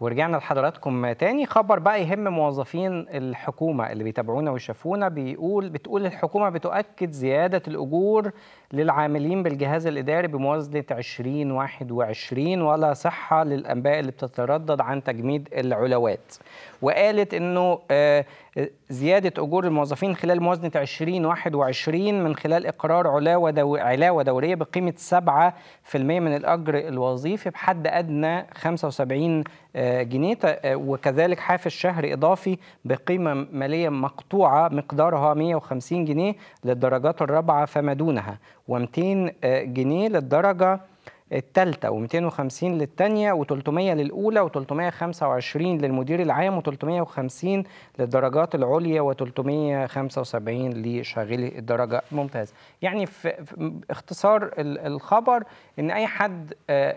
ورجعنا لحضراتكم تاني خبر بقى يهم موظفين الحكومة اللي بيتابعونا ويشافونا بيقول بتقول الحكومة بتؤكد زيادة الأجور للعاملين بالجهاز الإداري بموازنة 2021 ولا صحة للأنباء اللي بتتردد عن تجميد العلاوات وقالت انه آه، آه، زياده اجور الموظفين خلال موازنه 2021 من خلال اقرار علاوه علاوه دوريه بقيمه 7% من الاجر الوظيفي بحد ادنى 75 آه، جنيه وكذلك حافز شهري اضافي بقيمه ماليه مقطوعه مقدارها 150 جنيه للدرجات الرابعه فما دونها و200 جنيه للدرجه الثالثه و250 للثانيه و300 للاولى و325 للمدير العام و350 للدرجات العليا و375 لشاغلي الدرجه ممتاز يعني في اختصار الخبر ان اي حد آه،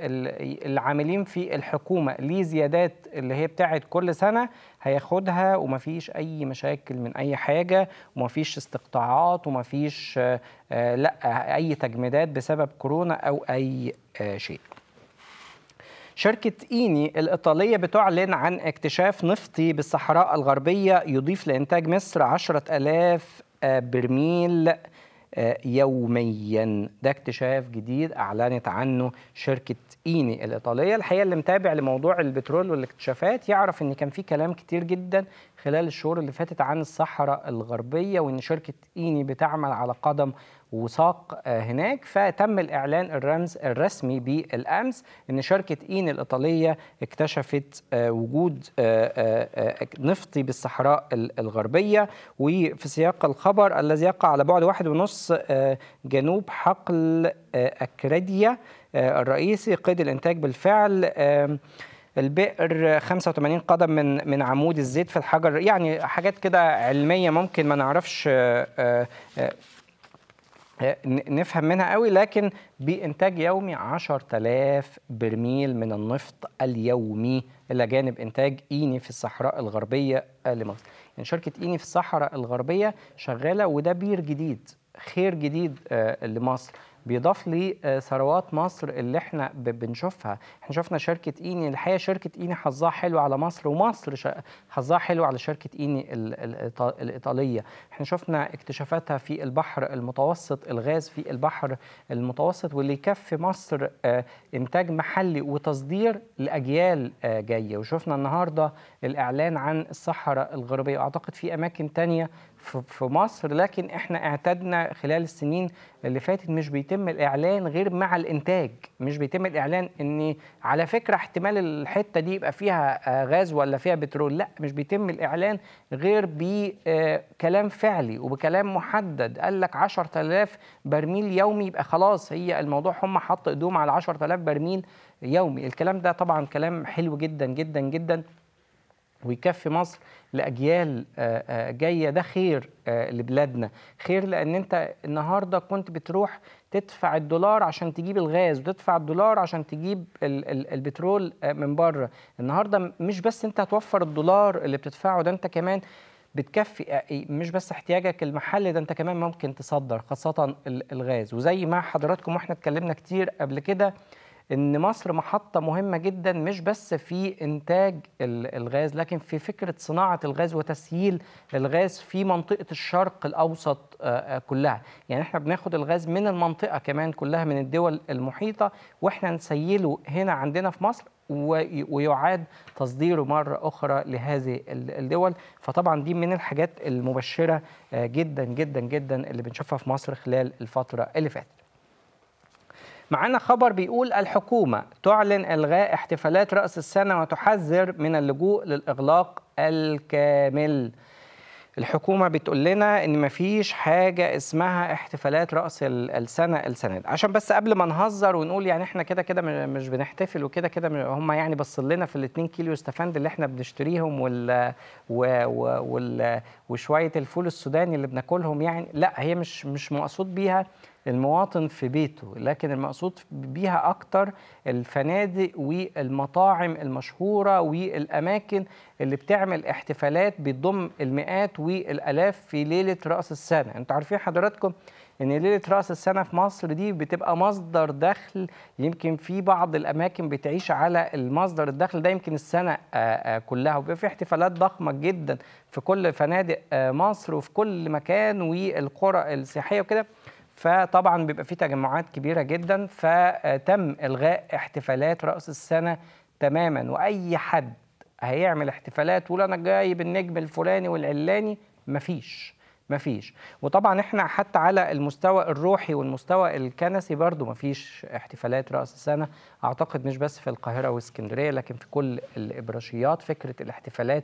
العاملين في الحكومه ليه زيادات اللي هي بتاعت كل سنه هياخدها ومفيش اي مشاكل من اي حاجه ومفيش استقطاعات ومفيش آه، آه، لا اي تجميدات بسبب كورونا او اي آه، شيء شركة إيني الإيطالية بتعلن عن اكتشاف نفطي بالصحراء الغربية يضيف لإنتاج مصر عشرة ألاف برميل يوميا ده اكتشاف جديد اعلنت عنه شركه ايني الايطاليه الحقيقه اللي متابع لموضوع البترول والاكتشافات يعرف ان كان في كلام كتير جدا خلال الشهور اللي فاتت عن الصحراء الغربية وإن شركة إيني بتعمل على قدم وساق آه، هناك فتم الإعلان الرمز الرسمي بالأمس أن شركة إين الإيطالية اكتشفت آه، وجود آه، نفطي بالصحراء الغربية وفي سياق الخبر الذي يقع على بعد واحد ونص جنوب حقل أكريديا الرئيسي قيد الإنتاج بالفعل البئر 85 قدم من من عمود الزيت في الحجر يعني حاجات كده علميه ممكن ما نعرفش آه، آه، آه، نفهم منها قوي لكن بإنتاج يومي 10000 برميل من النفط اليومي إلى جانب إنتاج إيني في الصحراء الغربية لمصر يعني شركة إيني في الصحراء الغربية شغالة وده بير جديد خير جديد لمصر بيضاف لي آه، ثروات مصر اللي احنا بنشوفها احنا شفنا شركه ايني الحقيقه شركه ايني حظها حلو على مصر ومصر حظها حلو على شركه ايني الايطاليه احنا شفنا اكتشافاتها في البحر المتوسط الغاز في البحر المتوسط واللي يكفي مصر آه، انتاج محلي وتصدير لاجيال آه، جايه وشفنا النهارده الاعلان عن الصحراء الغربيه اعتقد في اماكن تانية في مصر لكن احنا اعتدنا خلال السنين اللي فاتت مش بيتم الاعلان غير مع الانتاج مش بيتم الاعلان ان على فكره احتمال الحته دي يبقى فيها آه، غاز ولا فيها بترول لا مش بيتم الاعلان غير بكلام آه، فعلي وبكلام محدد قال لك 10000 برميل يومي يبقى خلاص هي الموضوع هم حط ايدهم على 10000 برميل يومي الكلام ده طبعا كلام حلو جدا جدا جدا ويكفي مصر لاجيال آه، آه، جايه ده خير آه، لبلادنا خير لان انت النهارده كنت بتروح تدفع الدولار عشان تجيب الغاز وتدفع الدولار عشان تجيب البترول من بره النهارده مش بس انت هتوفر الدولار اللي بتدفعه ده انت كمان بتكفي إيه، مش بس احتياجك المحلي ده انت كمان ممكن تصدر خاصه الغاز وزي ما حضراتكم واحنا اتكلمنا كتير قبل كده ان مصر محطه مهمه جدا مش بس في انتاج الغاز لكن في فكره صناعه الغاز وتسييل الغاز في منطقه الشرق الاوسط آه، آه، كلها يعني احنا بناخد الغاز من المنطقه كمان كلها من الدول المحيطه واحنا نسيله هنا عندنا في مصر ويعاد تصديره مرة أخرى لهذه الدول فطبعا دي من الحاجات المبشرة آه، جدا جدا جدا اللي بنشوفها في مصر خلال الفترة اللي فاتت معانا خبر بيقول الحكومة تعلن إلغاء احتفالات رأس السنة وتحذر من اللجوء للإغلاق الكامل الحكومة بتقول لنا إن مفيش حاجة اسمها احتفالات رأس السنة السنة دي عشان بس قبل ما نهزر ونقول يعني إحنا كده كده مش بنحتفل وكده كده هم يعني بصل لنا في الاتنين كيلو استفند اللي إحنا بنشتريهم وال, و... وال... وشوية الفول السوداني اللي بناكلهم يعني لا هي مش مش مقصود بيها المواطن في بيته لكن المقصود بيها أكتر الفنادق والمطاعم المشهورة والأماكن اللي بتعمل احتفالات بتضم المئات والألاف في ليلة رأس السنة انتوا عارفين حضراتكم ان ليله راس السنه في مصر دي بتبقى مصدر دخل يمكن في بعض الاماكن بتعيش على المصدر الدخل ده يمكن السنه آه، آه، كلها وبيبقى في احتفالات ضخمه جدا في كل فنادق آه، مصر وفي كل مكان والقرى السياحيه وكده فطبعا بيبقى في تجمعات كبيره جدا فتم الغاء احتفالات راس السنه تماما واي حد هيعمل احتفالات ولا انا جايب النجم الفلاني والعلاني مفيش مفيش وطبعا احنا حتى على المستوى الروحي والمستوى الكنسي برضو مفيش احتفالات رأس السنة اعتقد مش بس في القاهرة واسكندرية لكن في كل الإبراشيات فكرة الاحتفالات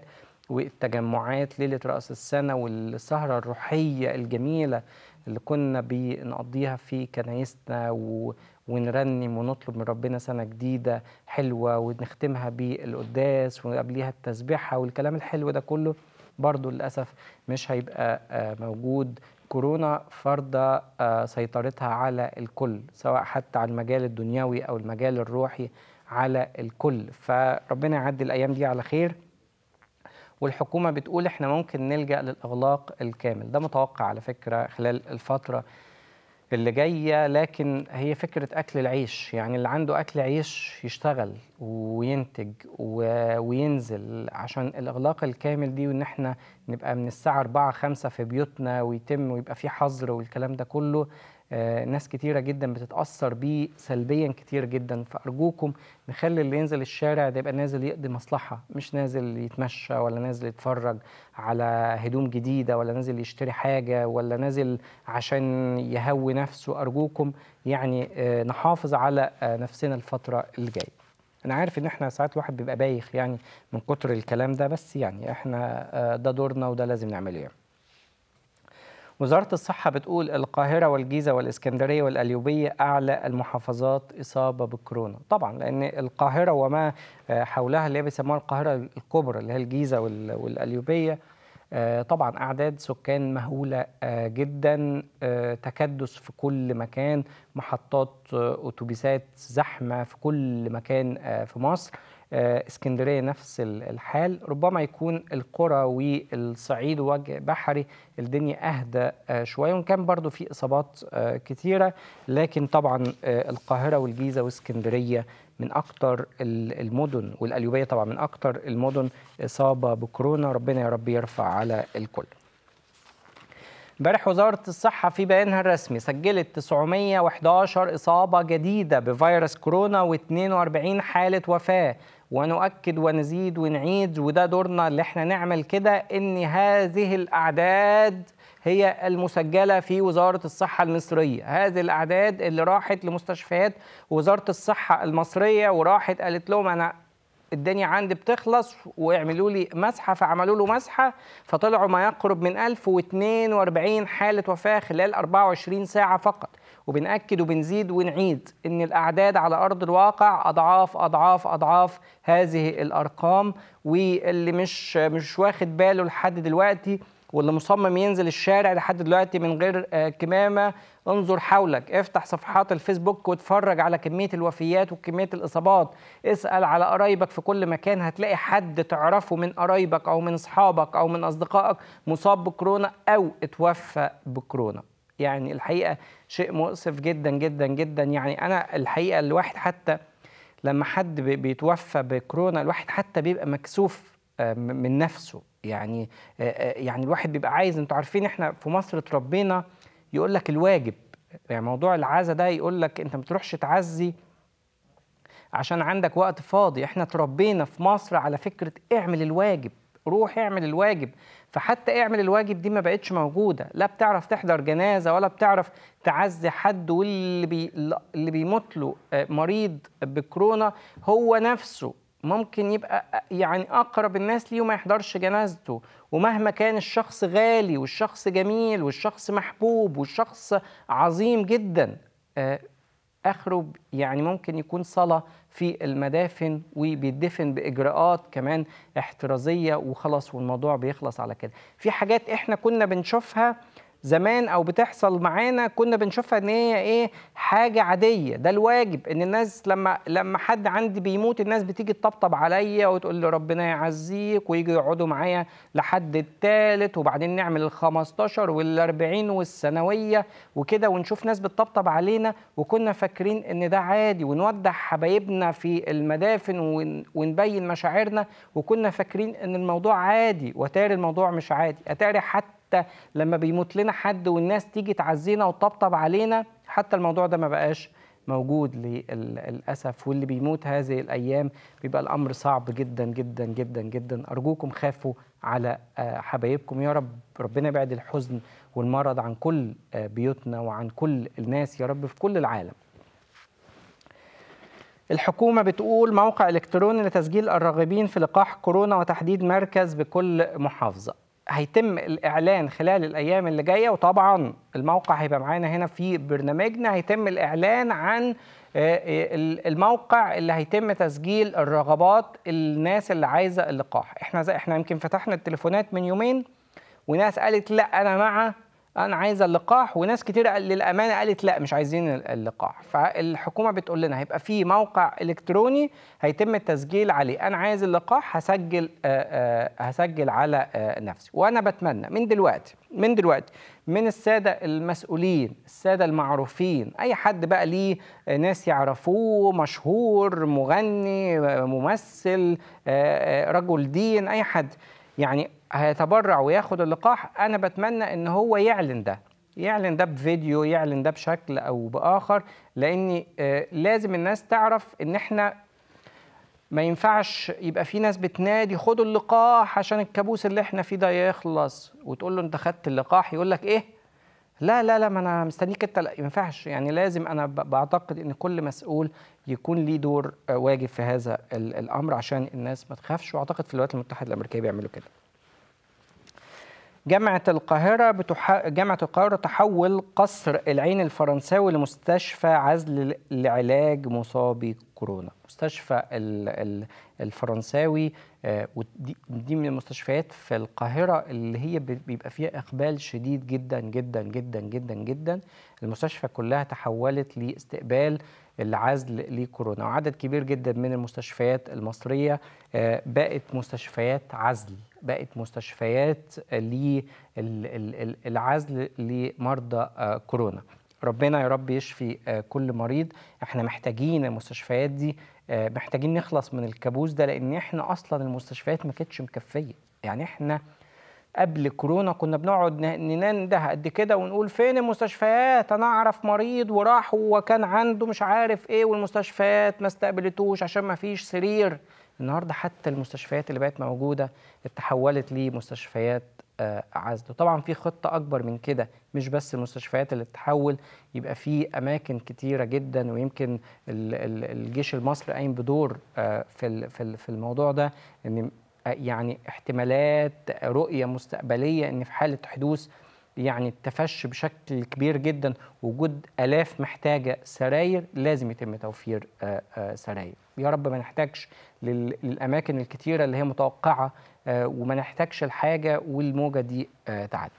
والتجمعات ليلة رأس السنة والسهرة الروحية الجميلة اللي كنا بنقضيها في كنايسنا و... ونرنم ونطلب من ربنا سنة جديدة حلوة ونختمها بالقداس وقبليها التسبيحة والكلام الحلو ده كله برضو للأسف مش هيبقى آه، موجود كورونا فرض آه، سيطرتها على الكل سواء حتى على المجال الدنيوي أو المجال الروحي على الكل فربنا يعدي الأيام دي على خير والحكومه بتقول احنا ممكن نلجا للاغلاق الكامل ده متوقع على فكره خلال الفتره اللي جايه لكن هي فكره اكل العيش يعني اللي عنده اكل عيش يشتغل وينتج وينزل عشان الاغلاق الكامل دي وان احنا نبقى من الساعه 4 5 في بيوتنا ويتم ويبقى في حظر والكلام ده كله آه، ناس كتيرة جدا بتتأثر بيه سلبيا كتير جدا فأرجوكم نخلي اللي ينزل الشارع ده يبقى نازل يقضي مصلحة مش نازل يتمشى ولا نازل يتفرج على هدوم جديدة ولا نازل يشتري حاجة ولا نازل عشان يهوي نفسه أرجوكم يعني آه، نحافظ على آه، نفسنا الفترة اللي جاية انا عارف ان احنا ساعات الواحد بيبقى بايخ يعني من كتر الكلام ده بس يعني احنا ده دورنا وده لازم نعمله يعني وزارة الصحة بتقول القاهرة والجيزة والإسكندرية والأليوبية أعلى المحافظات إصابة بالكورونا طبعا لأن القاهرة وما آه، حولها اللي بيسموها القاهرة الكبرى اللي هي الجيزة والأليوبية آه، طبعا أعداد سكان مهولة آه، جدا تكدس في كل مكان محطات أتوبيسات زحمة في كل مكان في مصر آه، اسكندريه نفس الحال ربما يكون القرى والصعيد وجه بحري الدنيا اهدى آه، شويه وان كان برضو في اصابات آه، كثيرة لكن طبعا القاهره والجيزه واسكندريه من اكتر المدن والأليوبية طبعا من اكتر المدن اصابه بكورونا ربنا يا رب يرفع على الكل امبارح وزارة الصحة في بيانها الرسمي سجلت 911 إصابة جديدة بفيروس كورونا و42 حالة وفاة ونؤكد ونزيد ونعيد وده دورنا اللي احنا نعمل كده ان هذه الاعداد هي المسجله في وزاره الصحه المصريه، هذه الاعداد اللي راحت لمستشفيات وزاره الصحه المصريه وراحت قالت لهم انا الدنيا عندي بتخلص واعملوا لي مسحه فعملوا له مسحه فطلعوا ما يقرب من 1042 حاله وفاه خلال 24 ساعه فقط وبنأكد وبنزيد ونعيد إن الأعداد على أرض الواقع أضعاف أضعاف أضعاف هذه الأرقام واللي مش مش واخد باله لحد دلوقتي واللي مصمم ينزل الشارع لحد دلوقتي من غير آه، كمامه انظر حولك افتح صفحات الفيسبوك واتفرج على كميه الوفيات وكميه الاصابات اسال على قرايبك في كل مكان هتلاقي حد تعرفه من قرايبك او من اصحابك او من اصدقائك مصاب بكورونا او اتوفى بكورونا يعني الحقيقه شيء مؤسف جدا جدا جدا يعني انا الحقيقه الواحد حتى لما حد بيتوفى بكورونا الواحد حتى بيبقى مكسوف آه، من نفسه يعني آه، آه، يعني الواحد بيبقى عايز انتوا عارفين احنا في مصر اتربينا يقول لك الواجب يعني موضوع العزا ده يقول لك انت ما تروحش تعزي عشان عندك وقت فاضي احنا اتربينا في مصر على فكره اعمل الواجب روح اعمل الواجب فحتى اعمل الواجب دي ما بقتش موجوده لا بتعرف تحضر جنازه ولا بتعرف تعزي حد واللي بي... اللي بيموت له مريض بكورونا هو نفسه ممكن يبقى يعني اقرب الناس ليه وما يحضرش جنازته ومهما كان الشخص غالي والشخص جميل والشخص محبوب والشخص عظيم جدا آه، اخره يعني ممكن يكون صلاه في المدافن وبيدفن باجراءات كمان احترازيه وخلاص والموضوع بيخلص على كده في حاجات احنا كنا بنشوفها زمان او بتحصل معانا كنا بنشوفها ان هي ايه حاجه عاديه ده الواجب ان الناس لما لما حد عندي بيموت الناس بتيجي تطبطب عليا وتقول لي ربنا يعزيك ويجوا يقعدوا معايا لحد الثالث وبعدين نعمل ال 15 وال 40 والثانويه وكده ونشوف ناس بتطبطب علينا وكنا فاكرين ان ده عادي ونودع حبايبنا في المدافن ونبين مشاعرنا وكنا فاكرين ان الموضوع عادي وتاري الموضوع مش عادي اتاري حتى حتى لما بيموت لنا حد والناس تيجي تعزينا وتطبطب علينا حتى الموضوع ده ما بقاش موجود للأسف واللي بيموت هذه الأيام بيبقى الأمر صعب جدا جدا جدا جدا أرجوكم خافوا على آه، حبايبكم يا رب ربنا يبعد الحزن والمرض عن كل آه، بيوتنا وعن كل الناس يا رب في كل العالم الحكومة بتقول موقع إلكتروني لتسجيل الراغبين في لقاح كورونا وتحديد مركز بكل محافظة هيتم الاعلان خلال الايام اللي جايه وطبعا الموقع هيبقى معانا هنا في برنامجنا هيتم الاعلان عن آه، آه، الموقع اللي هيتم تسجيل الرغبات الناس اللي عايزه اللقاح احنا احنا يمكن فتحنا التليفونات من يومين وناس قالت لا انا مع انا عايز اللقاح وناس كتير للامانه قالت لا مش عايزين اللقاح فالحكومه بتقول لنا هيبقى في موقع الكتروني هيتم التسجيل عليه انا عايز اللقاح هسجل آآ آه، آه، هسجل على آه، نفسي وانا بتمنى من دلوقتي من دلوقتي من الساده المسؤولين الساده المعروفين اي حد بقى ليه ناس يعرفوه مشهور مغني ممثل رجل دين اي حد يعني هيتبرع وياخد اللقاح انا بتمنى ان هو يعلن ده يعلن ده بفيديو يعلن ده بشكل او باخر لان آه، لازم الناس تعرف ان احنا ما ينفعش يبقى في ناس بتنادي خدوا اللقاح عشان الكابوس اللي احنا فيه ده يخلص وتقول له انت خدت اللقاح يقول لك ايه لا لا لا ما انا مستنيك انت ما ينفعش يعني لازم انا بعتقد ان كل مسؤول يكون ليه دور آه، واجب في هذا الامر عشان الناس ما تخافش واعتقد في الولايات المتحده الامريكيه بيعملوا كده جامعة القاهرة بتح... جامعة القاهرة تحول قصر العين الفرنساوي لمستشفى عزل لعلاج مصابي كورونا مستشفى ال... ال... الفرنساوي آه، ودي من المستشفيات في القاهرة اللي هي بيبقى فيها إقبال شديد جدا جدا جدا جدا جدا المستشفى كلها تحولت لاستقبال العزل لكورونا وعدد كبير جدا من المستشفيات المصرية آه، بقت مستشفيات عزل بقت مستشفيات للعزل لمرضى آه، كورونا ربنا يا رب يشفي آه، كل مريض احنا محتاجين المستشفيات دي آه، محتاجين نخلص من الكابوس ده لان احنا اصلا المستشفيات ما كانتش مكفيه يعني احنا قبل كورونا كنا بنقعد ننده قد كده ونقول فين المستشفيات انا اعرف مريض وراح وكان عنده مش عارف ايه والمستشفيات ما استقبلتوش عشان ما فيش سرير النهارده حتى المستشفيات اللي بقت موجوده اتحولت لمستشفيات آه، عزل وطبعا في خطه اكبر من كده مش بس المستشفيات اللي تتحول يبقى في اماكن كتيره جدا ويمكن الجيش المصري قايم بدور آه، في في الموضوع ده ان آه، يعني احتمالات رؤيه مستقبليه ان في حاله حدوث يعني التفشي بشكل كبير جدا وجود الاف محتاجه سراير لازم يتم توفير سراير يا رب ما نحتاجش للاماكن الكتيره اللي هي متوقعه آه، وما نحتاجش الحاجه والموجه دي آه، تعدي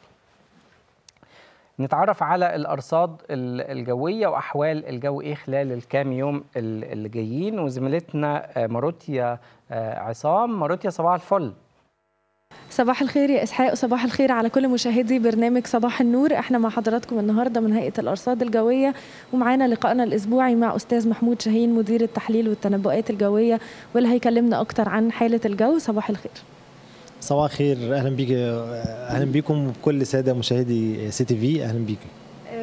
نتعرف على الارصاد الجويه واحوال الجو ايه خلال الكام يوم اللي جايين وزميلتنا آه، ماروتيا عصام ماروتيا صباح الفل صباح الخير يا اسحاق وصباح الخير على كل مشاهدي برنامج صباح النور احنا مع حضراتكم النهارده من هيئه الارصاد الجويه ومعانا لقائنا الاسبوعي مع استاذ محمود شاهين مدير التحليل والتنبؤات الجويه واللي هيكلمنا اكتر عن حاله الجو صباح الخير صباح الخير اهلا بيك اهلا بيكم وبكل ساده مشاهدي سي تي في اهلا بيكم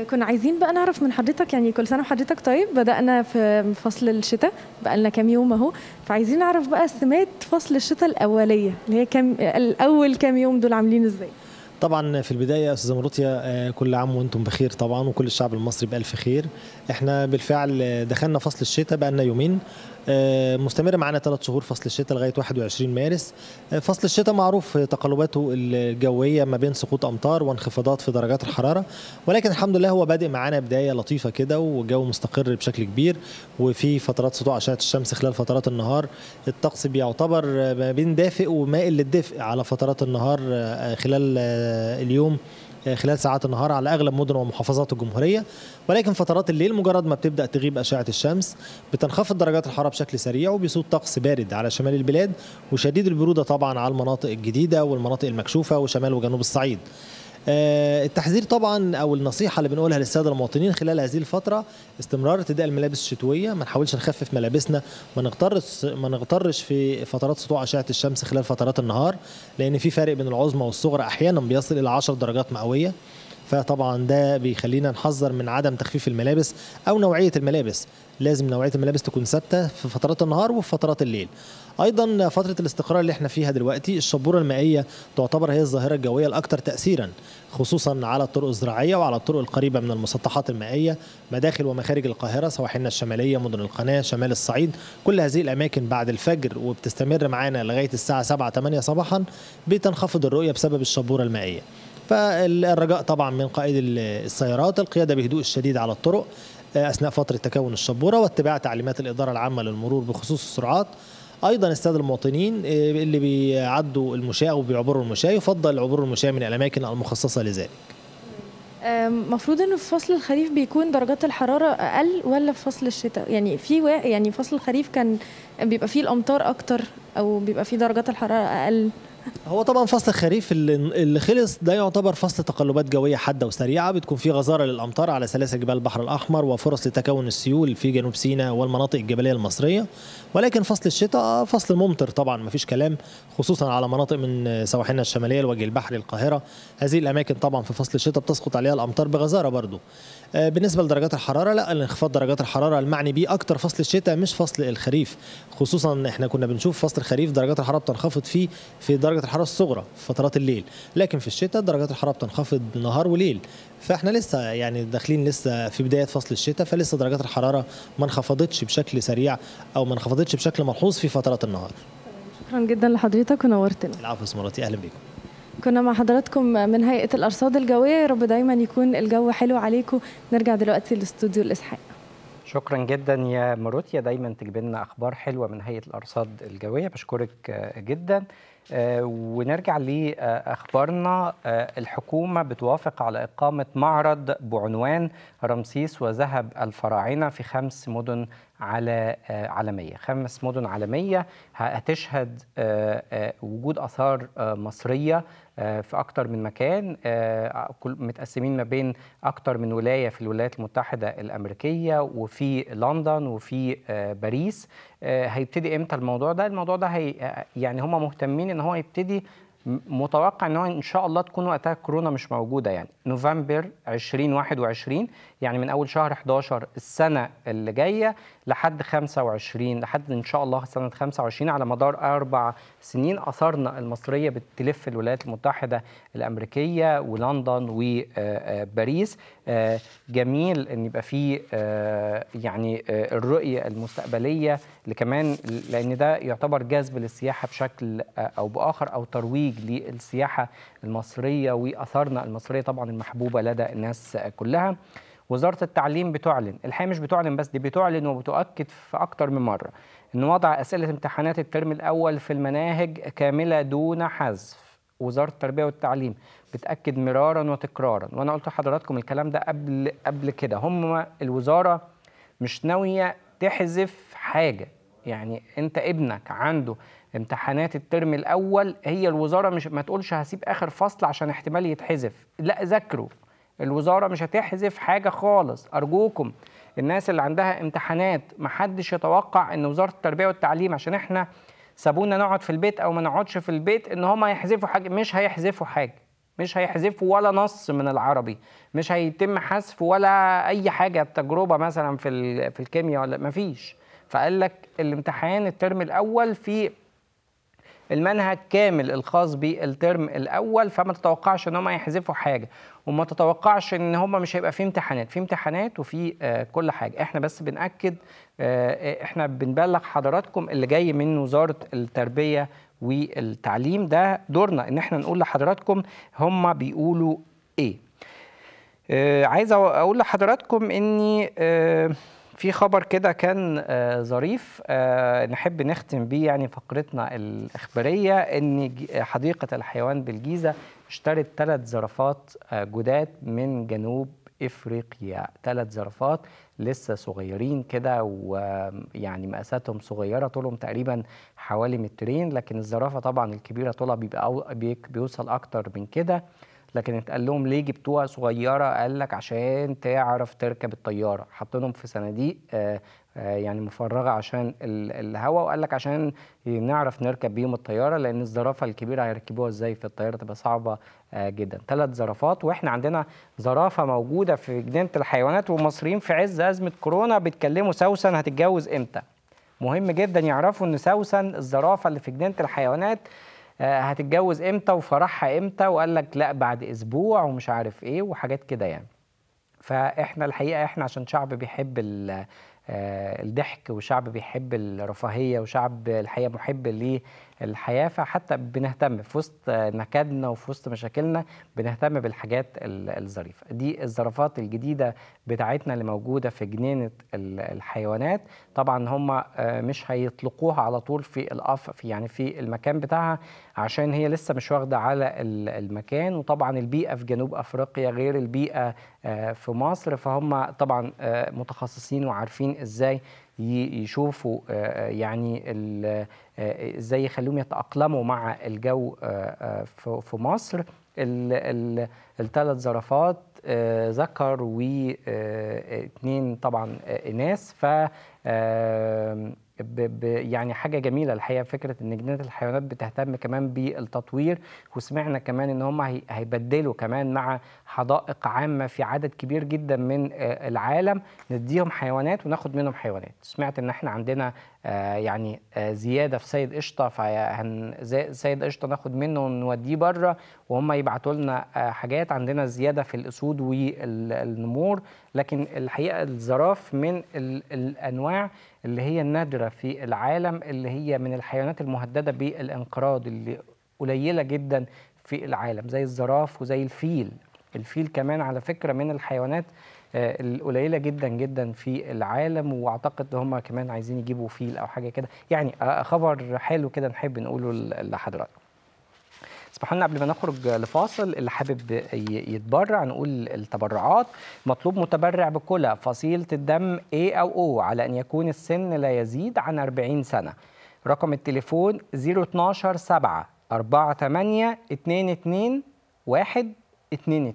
كنا عايزين بقى نعرف من حضرتك يعني كل سنه وحضرتك طيب بدانا في فصل الشتاء بقى لنا كام يوم اهو فعايزين نعرف بقى سمات فصل الشتاء الاوليه اللي هي كام الاول كام يوم دول عاملين ازاي طبعا في البدايه استاذه مروتيا آه، كل عام وانتم بخير طبعا وكل الشعب المصري بالف خير احنا بالفعل دخلنا فصل الشتاء بقى لنا يومين آه، مستمر معانا ثلاث شهور فصل الشتاء لغايه 21 مارس آه، فصل الشتاء معروف تقلباته الجويه ما بين سقوط امطار وانخفاضات في درجات الحراره ولكن الحمد لله هو بادئ معانا بدايه لطيفه كده والجو مستقر بشكل كبير وفي فترات سطوع اشعه الشمس خلال فترات النهار الطقس بيعتبر ما بين دافئ ومائل للدفء على فترات النهار خلال آه، اليوم آه، خلال ساعات النهار على اغلب مدن ومحافظات الجمهوريه ولكن فترات الليل مجرد ما بتبدا تغيب اشعه الشمس بتنخفض درجات الحراره بشكل سريع وبيسود طقس بارد على شمال البلاد وشديد البروده طبعا على المناطق الجديده والمناطق المكشوفه وشمال وجنوب الصعيد آه، التحذير طبعا او النصيحه اللي بنقولها للساده المواطنين خلال هذه الفتره استمرار ارتداء الملابس الشتويه ما نحاولش نخفف ملابسنا ما نغطرش ما نغطرش في فترات سطوع اشعه الشمس خلال فترات النهار لان في فرق بين العظمى والصغرى احيانا بيصل الى 10 درجات مئويه فطبعا ده بيخلينا نحذر من عدم تخفيف الملابس او نوعيه الملابس لازم نوعيه الملابس تكون ثابته في فترات النهار وفي فترات الليل ايضا فتره الاستقرار اللي احنا فيها دلوقتي الشبوره المائيه تعتبر هي الظاهره الجويه الاكثر تاثيرا خصوصا على الطرق الزراعيه وعلى الطرق القريبه من المسطحات المائيه مداخل ومخارج القاهره سواحلنا الشماليه مدن القناه شمال الصعيد كل هذه الاماكن بعد الفجر وبتستمر معانا لغايه الساعه 7 8 صباحا بتنخفض الرؤيه بسبب الشبوره المائيه فالرجاء طبعا من قائد السيارات القياده بهدوء الشديد على الطرق آه، أثناء فترة تكون الشبورة واتباع تعليمات الإدارة العامة للمرور بخصوص السرعات ايضا الساده المواطنين آه، اللي بيعدوا المشاه او بيعبروا المشاه يفضل عبور المشاه من الاماكن المخصصه لذلك المفروض انه في فصل الخريف بيكون درجات الحراره اقل ولا في فصل الشتاء يعني في يعني فصل الخريف كان بيبقى فيه الامطار اكتر او بيبقى فيه درجات الحراره اقل هو طبعا فصل الخريف اللي خلص ده يعتبر فصل تقلبات جويه حاده وسريعه بتكون في غزاره للامطار على سلاسل جبال البحر الاحمر وفرص لتكون السيول في جنوب سيناء والمناطق الجبليه المصريه ولكن فصل الشتاء فصل ممطر طبعا مفيش كلام خصوصا على مناطق من سواحلنا الشماليه الوجه البحري القاهره هذه الاماكن طبعا في فصل الشتاء بتسقط عليها الامطار بغزاره برضو آه، بالنسبه لدرجات الحراره لا انخفاض درجات الحراره المعني بيه اكتر فصل الشتاء مش فصل الخريف خصوصا احنا كنا بنشوف فصل الخريف درجات الحراره بتنخفض فيه في درجه درجه الحراره الصغرى في فترات الليل لكن في الشتاء درجات الحراره بتنخفض نهار وليل فاحنا لسه يعني داخلين لسه في بدايه فصل الشتاء فلسه درجات الحراره ما انخفضتش بشكل سريع او ما انخفضتش بشكل ملحوظ في فترات النهار شكرا جدا لحضرتك ونورتنا العفو سمراتي اهلا بيكم كنا مع حضراتكم من هيئه الارصاد الجويه يا رب دايما يكون الجو حلو عليكم نرجع دلوقتي لاستوديو الاسحاق شكرا جدا يا مروتيا دايما تجيب لنا اخبار حلوه من هيئه الارصاد الجويه بشكرك جدا آه، ونرجع لأخبارنا آه، الحكومة بتوافق على إقامة معرض بعنوان رمسيس وذهب الفراعنة في خمس مدن على آه، عالميه خمس مدن عالميه هتشهد آه، آه، وجود اثار مصريه في اكتر من مكان متقسمين ما بين اكتر من ولايه في الولايات المتحده الامريكيه وفي لندن وفي باريس هيبتدي امتى الموضوع ده الموضوع ده هي يعني هم مهتمين ان هو يبتدي متوقع ان هو ان شاء الله تكون وقتها كورونا مش موجوده يعني نوفمبر 2021 يعني من اول شهر 11 السنه اللي جايه لحد 25 لحد ان شاء الله سنه 25 على مدار اربع سنين اثارنا المصريه بتلف الولايات المتحده الامريكيه ولندن وباريس آه، آه، آه، جميل ان يبقى في يعني الرؤيه المستقبليه اللي كمان لان ده يعتبر جذب للسياحه بشكل او باخر او ترويج للسياحه المصريه واثارنا المصريه طبعا المحبوبه لدى الناس كلها وزاره التعليم بتعلن الحقيقه مش بتعلن بس دي بتعلن وبتؤكد في اكتر من مره ان وضع اسئله امتحانات الترم الاول في المناهج كامله دون حذف وزاره التربيه والتعليم بتاكد مرارا وتكرارا وانا قلت لحضراتكم الكلام ده قبل قبل كده هم الوزاره مش ناويه تحذف حاجه يعني انت ابنك عنده امتحانات الترم الاول هي الوزاره مش ما تقولش هسيب اخر فصل عشان احتمال يتحذف لا ذاكره الوزاره مش هتحذف حاجه خالص ارجوكم الناس اللي عندها امتحانات محدش يتوقع ان وزاره التربيه والتعليم عشان احنا سابونا نقعد في البيت او ما نقعدش في البيت ان هم يحذفوا حاجه مش هيحذفوا حاجه مش هيحذفوا ولا نص من العربي مش هيتم حذف ولا اي حاجه التجربه مثلا في في الكيمياء ولا مفيش فقال لك الامتحان الترم الاول في المنهج كامل الخاص بالترم الاول فما تتوقعش ان هم يحذفوا حاجه وما تتوقعش ان هم مش هيبقى في امتحانات في امتحانات وفي آه، كل حاجه احنا بس بناكد آه، آه، احنا بنبلغ حضراتكم اللي جاي من وزاره التربيه والتعليم ده دورنا ان احنا نقول لحضراتكم هم بيقولوا ايه عايز اقول لحضراتكم اني آه في خبر كده كان آه، ظريف آه، نحب نختم بيه يعني فقرتنا الإخبارية إن حديقة الحيوان بالجيزة اشترت ثلاث زرافات آه، جداد من جنوب افريقيا ثلاث زرافات لسه صغيرين كده ويعني مقاساتهم صغيره طولهم تقريبا حوالي مترين لكن الزرافه طبعا الكبيره طولها بيبقى بيوصل اكتر من كده لكن اتقال لهم ليه جبتوها صغيره قال لك عشان تعرف تركب الطياره حاطينهم في صناديق آه، آه، يعني مفرغه عشان الهواء وقال لك عشان نعرف نركب بيهم الطياره لان الزرافه الكبيره هيركبوها ازاي في الطياره تبقى صعبه آه، جدا ثلاث زرافات واحنا عندنا زرافه موجوده في جنينه الحيوانات ومصريين في عز ازمه كورونا بيتكلموا سوسن هتتجوز امتى مهم جدا يعرفوا ان سوسن الزرافه اللي في جنينه الحيوانات آه، هتتجوز امتى وفرحها امتى وقال لك لا بعد اسبوع ومش عارف ايه وحاجات كده يعني فاحنا الحقيقه احنا عشان شعب بيحب آه، الضحك وشعب بيحب الرفاهيه وشعب الحقيقه محب الحياه فحتى بنهتم في وسط نكدنا وفي وسط مشاكلنا بنهتم بالحاجات الظريفه دي الزرافات الجديده بتاعتنا اللي موجوده في جنينه الحيوانات طبعا هم آه، مش هيطلقوها على طول في القف في يعني في المكان بتاعها عشان هي لسه مش واخده على المكان وطبعا البيئه في جنوب افريقيا غير البيئه آه، في مصر فهم طبعا آه، متخصصين وعارفين ازاي يشوفوا آه، آه، يعني آه، ازاي يخليهم يتأقلموا مع الجو في مصر الثلاث زرافات ذكر واثنين طبعا اناث ف ب ب يعني حاجه جميله الحقيقه فكره ان جنينه الحيوانات بتهتم كمان بالتطوير وسمعنا كمان ان هم هي هيبدلوا كمان مع حدائق عامه في عدد كبير جدا من آه، العالم نديهم حيوانات وناخد منهم حيوانات سمعت ان احنا عندنا آه، يعني آه، زياده في سيد قشطه فهن سيد قشطه ناخد منه ونوديه بره وهم يبعتوا لنا آه، حاجات عندنا زياده في الاسود والنمور لكن الحقيقه الزراف من الانواع اللي هي النادره في العالم اللي هي من الحيوانات المهدده بالانقراض اللي قليله جدا في العالم زي الزراف وزي الفيل الفيل كمان على فكره من الحيوانات آه، القليله جدا جدا في العالم واعتقد هم كمان عايزين يجيبوا فيل او حاجه كده يعني آه، خبر حلو كده نحب نقوله لحضراتكم سبحان قبل ما نخرج لفاصل اللي حابب يتبرع نقول التبرعات مطلوب متبرع بكلى فصيلة الدم A أو O على أن يكون السن لا يزيد عن 40 سنة رقم التليفون 012 7 48 2 1 2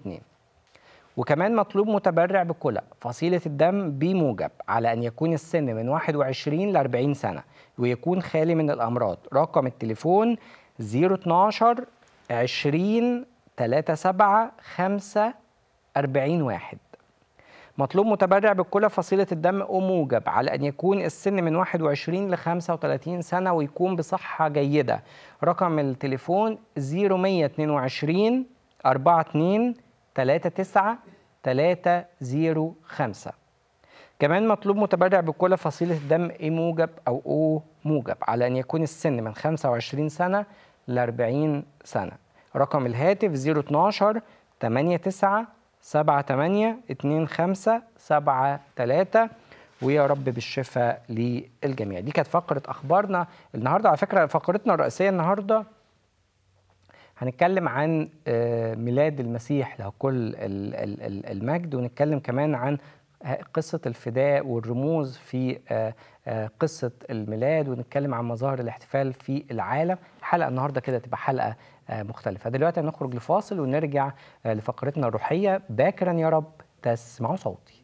وكمان مطلوب متبرع بكلى فصيلة الدم بموجب على أن يكون السن من 21 ل 40 سنة ويكون خالي من الأمراض رقم التليفون 012 20 37 5 40 واحد مطلوب متبرع بالكلى فصيلة الدم أموجب على أن يكون السن من 21 ل 35 سنة ويكون بصحة جيدة رقم التليفون 0122 42 39305 كمان مطلوب متبرع بكل فصيلة دم A موجب أو O موجب على أن يكون السن من 25 سنة ل 40 سنة رقم الهاتف 012 89 78 25 73 ويا رب بالشفاء للجميع دي كانت فقرة أخبارنا النهاردة على فكرة فقرتنا الرئيسية النهاردة هنتكلم عن آه، ميلاد المسيح له كل المجد ونتكلم كمان عن آه، قصة الفداء والرموز في آه، قصة الميلاد ونتكلم عن مظاهر الاحتفال في العالم الحلقة النهاردة كده تبقى حلقة مختلفة دلوقتي هنخرج لفاصل ونرجع لفقرتنا الروحية باكرا يا رب تسمعوا صوتي